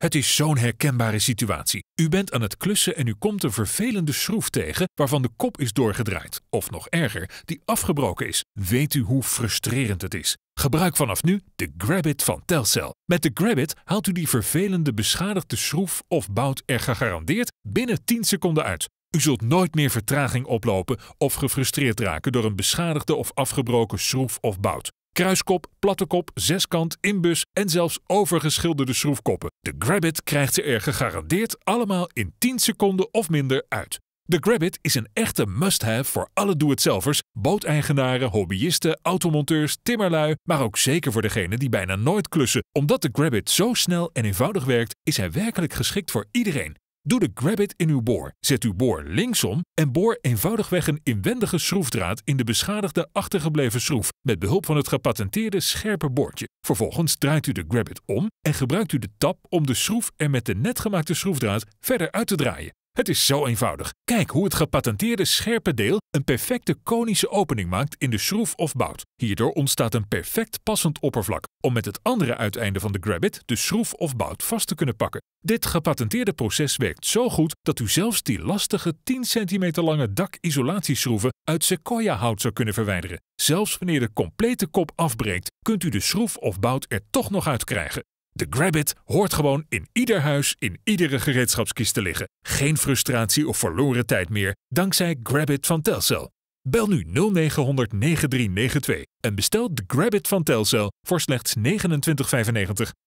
Het is zo'n herkenbare situatie. U bent aan het klussen en u komt een vervelende schroef tegen waarvan de kop is doorgedraaid. Of nog erger, die afgebroken is. Weet u hoe frustrerend het is? Gebruik vanaf nu de Grabbit van Telcel. Met de Grabbit haalt u die vervelende beschadigde schroef of bout er gegarandeerd binnen 10 seconden uit. U zult nooit meer vertraging oplopen of gefrustreerd raken door een beschadigde of afgebroken schroef of bout. Kruiskop, plattekop, zeskant, inbus en zelfs overgeschilderde schroefkoppen. De Grabbit krijgt ze er gegarandeerd allemaal in 10 seconden of minder uit. De Grabbit is een echte must-have voor alle doe-het-zelvers, booteigenaren, hobbyisten, automonteurs, timmerlui, maar ook zeker voor degenen die bijna nooit klussen. Omdat de Grabbit zo snel en eenvoudig werkt, is hij werkelijk geschikt voor iedereen. Doe de Grabbit in uw boor. Zet uw boor linksom en boor eenvoudigweg een inwendige schroefdraad in de beschadigde achtergebleven schroef met behulp van het gepatenteerde scherpe boordje. Vervolgens draait u de Grabbit om en gebruikt u de tap om de schroef er met de net gemaakte schroefdraad verder uit te draaien. Het is zo eenvoudig. Kijk hoe het gepatenteerde scherpe deel een perfecte konische opening maakt in de schroef of bout. Hierdoor ontstaat een perfect passend oppervlak om met het andere uiteinde van de grabbit de schroef of bout vast te kunnen pakken. Dit gepatenteerde proces werkt zo goed dat u zelfs die lastige 10 cm lange dakisolatieschroeven uit sequoia-hout zou kunnen verwijderen. Zelfs wanneer de complete kop afbreekt, kunt u de schroef of bout er toch nog uit krijgen. De Grabbit hoort gewoon in ieder huis, in iedere gereedschapskist te liggen. Geen frustratie of verloren tijd meer, dankzij Grabbit van Telcel. Bel nu 0900 9392 en bestel de Grabbit van Telcel voor slechts 29,95.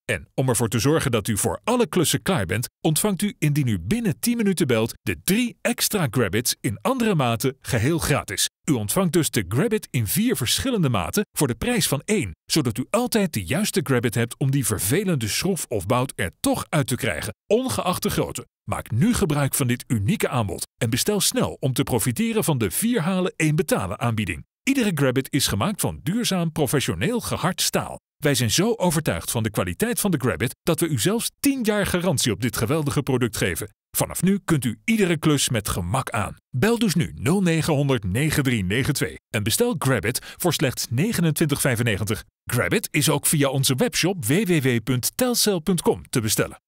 En om ervoor te zorgen dat u voor alle klussen klaar bent, ontvangt u indien u binnen 10 minuten belt de 3 extra Grabbits in andere maten geheel gratis. U ontvangt dus de Grabbit in 4 verschillende maten voor de prijs van 1, zodat u altijd de juiste Grabbit hebt om die vervelende schroef of bout er toch uit te krijgen, ongeacht de grootte. Maak nu gebruik van dit unieke aanbod en bestel snel om te profiteren van de 4 halen 1 betalen aanbieding. Iedere Grabbit is gemaakt van duurzaam professioneel gehard staal. Wij zijn zo overtuigd van de kwaliteit van de Grabbit dat we u zelfs 10 jaar garantie op dit geweldige product geven. Vanaf nu kunt u iedere klus met gemak aan. Bel dus nu 0900 9392 en bestel Grabbit voor slechts 29,95. Grabbit is ook via onze webshop www.telcel.com te bestellen.